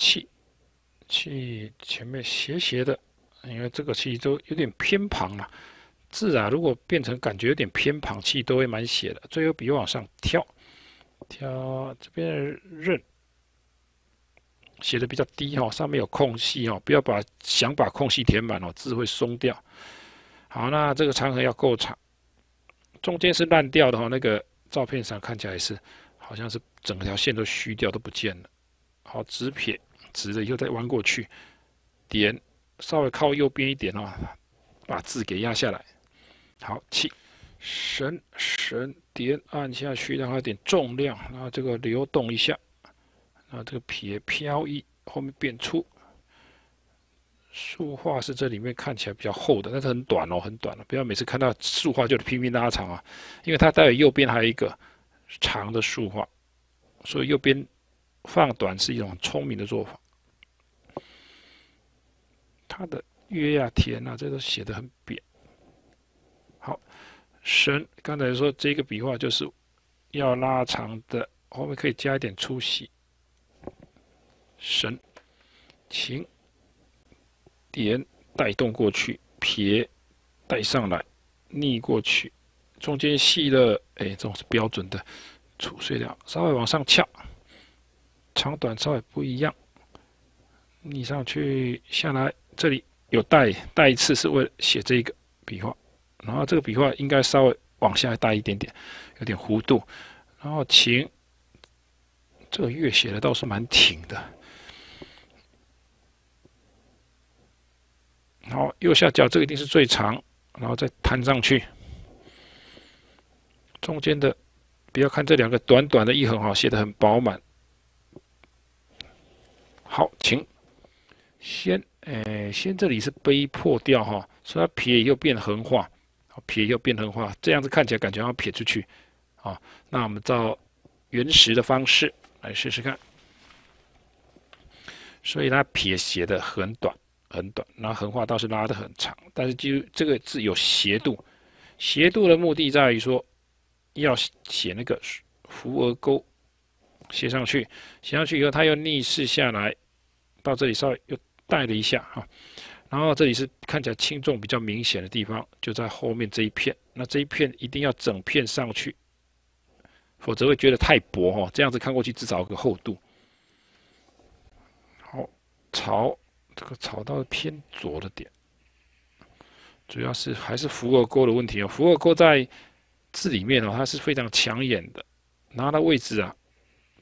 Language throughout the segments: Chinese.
气，气前面斜斜的，因为这个气都有点偏旁了。字啊，如果变成感觉有点偏旁，气都会满写的。最后笔又往上挑，挑这边的刃，写的比较低哈，上面有空隙哈，不要把想把空隙填满哦，字会松掉。好，那这个长横要够长，中间是烂掉的哦。那个照片上看起来是，好像是整条线都虚掉，都不见了。好，直撇。直了以后再弯过去，点稍微靠右边一点哦，把字给压下来。好，起，神、神点按下去，让它点重量，然后这个流动一下，然后这个撇飘逸，后面变粗。竖画是这里面看起来比较厚的，但是很短哦，很短不要每次看到竖画就拼命拉长啊，因为它有右边还有一个长的竖画，所以右边。放短是一种聪明的做法。他的约呀、天呐，这都写的很扁。好，神刚才说这个笔画就是要拉长的，后面可以加一点粗细。神，情，点带动过去，撇带上来，逆过去，中间细的，哎，这种是标准的。粗碎料，稍微往上翘。长短稍也不一样，逆上去下来，这里有带带一次，是为了写这个笔画，然后这个笔画应该稍微往下带一点点，有点弧度，然后晴，这个月写的倒是蛮挺的，然后右下角这个一定是最长，然后再摊上去，中间的不要看这两个短短的一横哈，写的很饱满。好，请先，诶，先这里是被破掉哈，所以它撇又变横画，撇又变横画，这样子看起来感觉好像撇出去，啊，那我们照原石的方式来试试看，所以它撇写的很短很短，然后横画倒是拉的很长，但是就这个字有斜度，斜度的目的在于说要写那个伏额钩，写上去，写上去以后，它又逆势下来。到这里稍微又带了一下哈，然后这里是看起来轻重比较明显的地方，就在后面这一片。那这一片一定要整片上去，否则会觉得太薄哈。这样子看过去至少有个厚度。好，朝这个朝到偏左的点，主要是还是伏尔沟的问题哦。伏尔沟在字里面哦，它是非常抢眼的，拿到位置啊，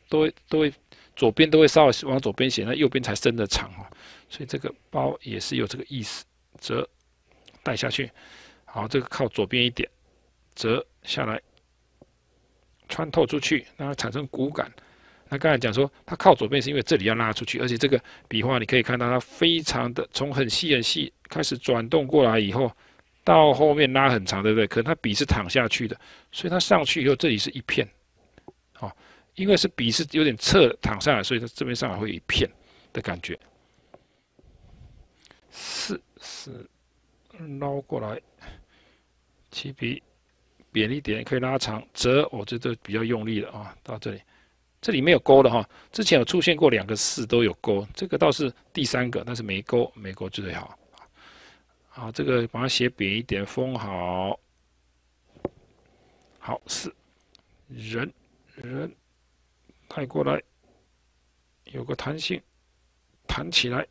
都都会。左边都会稍微往左边斜，那右边才伸的长哦，所以这个包也是有这个意思，折带下去，好，这个靠左边一点，折下来穿透出去，让它产生骨感。那刚才讲说它靠左边是因为这里要拉出去，而且这个笔画你可以看到它非常的从很细很细开始转动过来以后，到后面拉很长，对不对？可能它笔是躺下去的，所以它上去以后这里是一片，好。因为是笔是有点侧躺上来，所以它这边上来会一片的感觉。四四捞过来，起笔扁一点，可以拉长。折，我这都比较用力了啊。到这里，这里没有勾的哈。之前有出现过两个四都有勾，这个倒是第三个，但是没勾，没勾最好。好，这个把它写扁一点，封好。好，四人人。带过来，有个弹性，弹起来，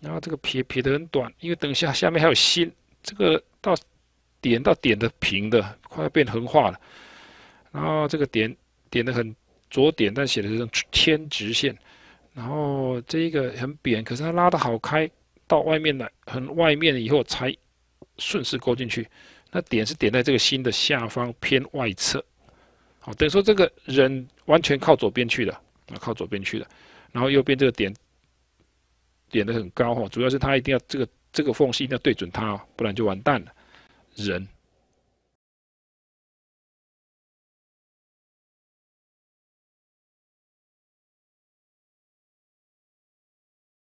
然后这个撇撇的很短，因为等一下下面还有心。这个到点到点的平的，快要变横画了。然后这个点点的很左点，但写的是天偏直线。然后这一个很扁，可是它拉的好开，到外面来，很外面以后才顺势勾进去。那点是点在这个心的下方偏外侧。好，等于说这个人完全靠左边去了，啊，靠左边去了，然后右边这个点点的很高哈，主要是他一定要这个这个缝隙一定要对准他，不然就完蛋了，人。